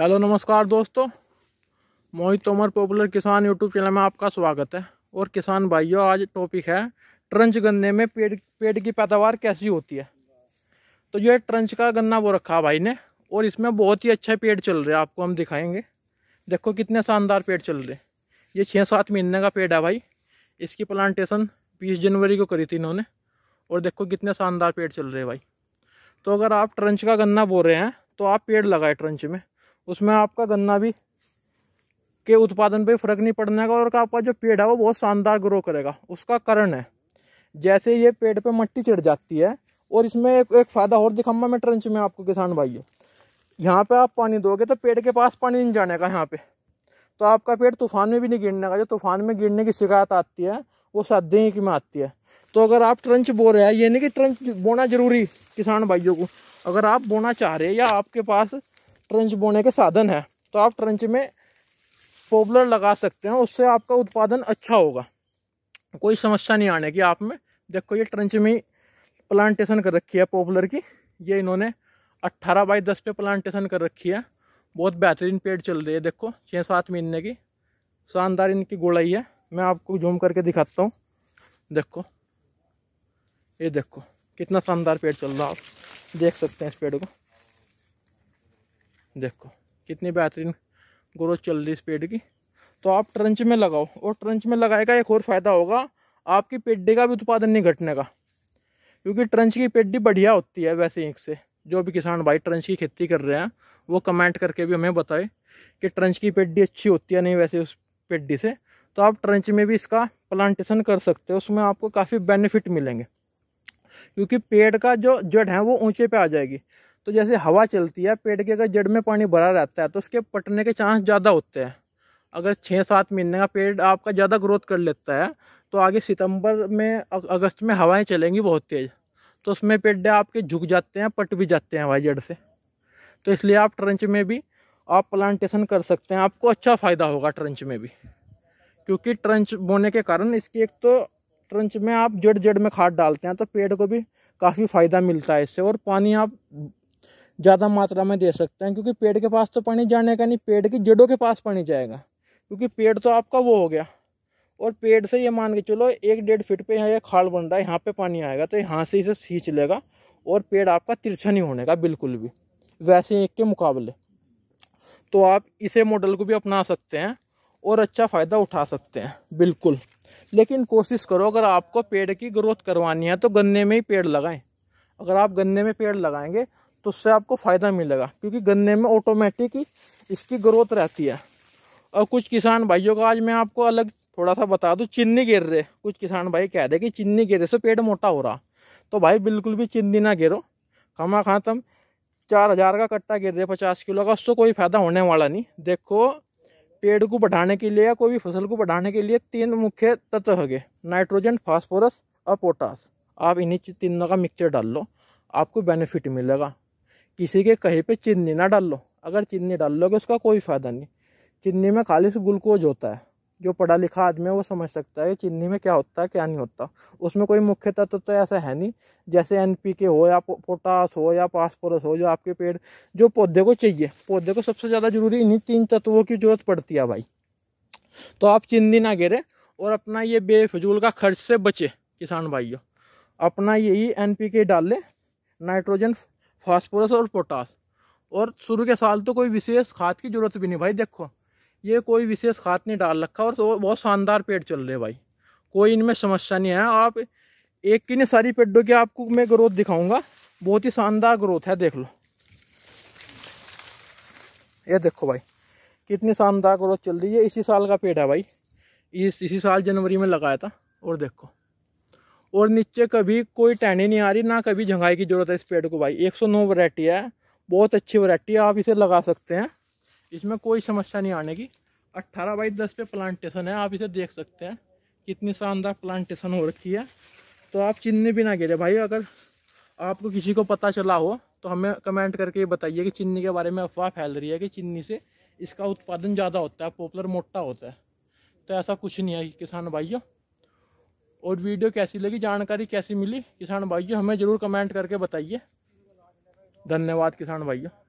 hello नमस्कार दोस्तों Mohit Tomar popular Kisan YouTube channel में आपका स्वागत है और किसान भाइयों आज टॉपिक है ट्रंच गन्ने में पेड़ पेड़ की पैदावार कैसी होती है तो ये ट्रंच का गन्ना वो रखा भाई ने और इसमें बहुत ही अच्छे पेड़ चल रहे हैं आपको हम दिखाएंगे देखो कितने शानदार पेड़ चल रहे ये छः सात महीने का पेड़ है भाई इसकी प्लांटेशन बीस जनवरी को करी थी इन्होंने और देखो कितने शानदार पेड़ चल रहे भाई तो अगर आप ट्रंच का गन्ना बो रहे हैं तो आप पेड़ लगाए ट्रंच में उसमें आपका गन्ना भी के उत्पादन पे फर्क नहीं पड़ने का और आपका जो पेड़ है वो बहुत शानदार ग्रो करेगा उसका कारण है जैसे ये पेड़ पे मट्टी चढ़ जाती है और इसमें एक एक फ़ायदा और दिखाऊंगा मैं ट्रंच में आपको किसान भाइयों यहाँ पे आप पानी दोगे तो पेड़ के पास पानी नहीं जाने का यहाँ पे तो आपका पेड़ तूफान में भी नहीं गिरने का जो तूफान में गिरने की शिकायत आती है वो सादे की में आती है तो अगर आप ट्रंच बो रहे हैं ये नहीं कि ट्रंच बोना जरूरी किसान भाइयों को अगर आप बोना चाह रहे हैं या आपके पास ट्रंच बोने के साधन है तो आप ट्रंच में पॉपुलर लगा सकते हैं उससे आपका उत्पादन अच्छा होगा कोई समस्या नहीं आने की आप में देखो ये ट्रंच में प्लांटेशन कर रखी है पॉपुलर की ये इन्होंने 18 बाई 10 पे प्लांटेशन कर रखी है बहुत बेहतरीन पेड़ चल रही है देखो छः सात महीने की शानदार इनकी गोलाई है मैं आपको जूम करके दिखाता हूँ देखो ये देखो कितना शानदार पेड़ चल रहा है देख सकते हैं इस पेड़ को देखो कितनी बेहतरीन ग्रोथ चल रही इस पेड़ की तो आप ट्रंच में लगाओ और ट्रंच में लगाएगा एक और फ़ायदा होगा आपकी पेड्डी का भी उत्पादन नहीं घटने का क्योंकि ट्रंच की पेड्डी बढ़िया होती है वैसे ही से जो भी किसान भाई ट्रंच की खेती कर रहे हैं वो कमेंट करके भी हमें बताए कि ट्रंच की पेड्डी अच्छी होती है नहीं वैसे उस पेड्डी से तो आप ट्रंच में भी इसका प्लांटेशन कर सकते हो उसमें आपको काफ़ी बेनिफिट मिलेंगे क्योंकि पेड़ का जो जड़ है वो ऊंचे पे आ जाएगी तो जैसे हवा चलती है पेड़ के अगर जड़ में पानी भरा रहता है तो उसके पटने के चांस ज़्यादा होते हैं अगर छः सात महीने का पेड़ आपका ज़्यादा ग्रोथ कर लेता है तो आगे सितंबर में अगस्त में हवाएं चलेंगी बहुत तेज़ तो उसमें पेड़ आपके झुक जाते हैं पट भी जाते हैं हवाई जड़ से तो इसलिए आप ट्रंच में भी आप प्लांटेशन कर सकते हैं आपको अच्छा फ़ायदा होगा ट्रंच में भी क्योंकि ट्रंच बोने के कारण इसकी एक तो ट्रंच में आप जड़ जड़ में खाद डालते हैं तो पेड़ को भी काफ़ी फ़ायदा मिलता है इससे और पानी आप ज़्यादा मात्रा में दे सकते हैं क्योंकि पेड़ के पास तो पानी जाने का नहीं पेड़ की जड़ों के पास पानी जाएगा क्योंकि पेड़ तो आपका वो हो गया और पेड़ से ये मान के चलो एक डेढ़ फिट पे यहाँ ये खाल बन रहा है यहाँ पे पानी आएगा तो यहाँ से इसे सींच लेगा और पेड़ आपका तिरछा नहीं होने का बिल्कुल भी वैसे एक के मुकाबले तो आप इसे मॉडल को भी अपना सकते हैं और अच्छा फ़ायदा उठा सकते हैं बिल्कुल लेकिन कोशिश करो अगर आपको पेड़ की ग्रोथ करवानी है तो गन्ने में ही पेड़ लगाएं अगर आप गन्ने में पेड़ लगाएंगे तो उससे आपको फ़ायदा मिलेगा क्योंकि गन्ने में ऑटोमेटिक ही इसकी ग्रोथ रहती है और कुछ किसान भाइयों का आज मैं आपको अलग थोड़ा सा बता दूँ चिन्नी गिर रहे कुछ किसान भाई कह दे कि चिन्नी गिरे से पेड़ मोटा हो रहा तो भाई बिल्कुल भी चिन्नी ना गिरो खामा खा तम चार हज़ार का कट्टा गिर रहे पचास किलो का उससे कोई फ़ायदा होने वाला नहीं देखो पेड़ को बढ़ाने के लिए या कोई भी फसल को बढ़ाने के लिए तीन मुख्य तत्व गए नाइट्रोजन फास्फोरस और पोटास आप इन्हीं तीनों का मिक्सचर डाल लो आपको बेनिफिट मिलेगा किसी के कहीं पे चिन्नी ना डाल लो अगर चिन्नी डाल लोगे उसका कोई फ़ायदा नहीं चिन्नी में खाली से ग्लूकोज होता है जो पढ़ा लिखा आदमी है वो समझ सकता है चिन्नी में क्या होता है क्या नहीं होता उसमें कोई मुख्य तत्व तो, तो ऐसा है नहीं जैसे एन पी के हो या पोटास हो या पासपोरस हो जो आपके पेड़ जो पौधे को चाहिए पौधे को सबसे ज़्यादा जरूरी इन्हीं तीन तत्वों की जरूरत पड़ती है भाई तो आप चिन्नी ना गिरे और अपना ये बेफजूल का खर्च से बचे किसान भाइयों अपना यही एन पी के डाल लें नाइट्रोजन फॉस्फोरस और पोटास और शुरू के साल तो कोई विशेष खाद की जरूरत भी नहीं भाई देखो ये कोई विशेष खाद नहीं डाल रखा और तो बहुत शानदार पेड़ चल रहे भाई कोई इनमें समस्या नहीं है आप एक की नहीं सारी पेड़ों की आपको मैं ग्रोथ दिखाऊंगा बहुत ही शानदार ग्रोथ है देख लो ये देखो भाई कितनी शानदार ग्रोथ चल रही है इसी साल का पेड़ है भाई इस इसी साल जनवरी में लगाया था और देखो और नीचे कभी कोई टहनी नहीं आ रही ना कभी झंगाई की ज़रूरत है इस पेड़ को भाई 109 वरायटी है बहुत अच्छी वरायटी है आप इसे लगा सकते हैं इसमें कोई समस्या नहीं आने की अट्ठारह बाई दस पे प्लांटेशन है आप इसे देख सकते हैं कितनी शानदार प्लांटेशन हो रखी है तो आप चिन्नी भी ना गिरे भाई अगर आपको किसी को पता चला हो तो हमें कमेंट करके बताइए कि चिन्नी के बारे में अफवाह फैल रही है कि चिन्नी से इसका उत्पादन ज़्यादा होता है पॉपुलर मोटा होता है तो ऐसा कुछ नहीं है किसान भाइयों और वीडियो कैसी लगी जानकारी कैसी मिली किसान भाइयों हमें ज़रूर कमेंट करके बताइए धन्यवाद किसान भाइयों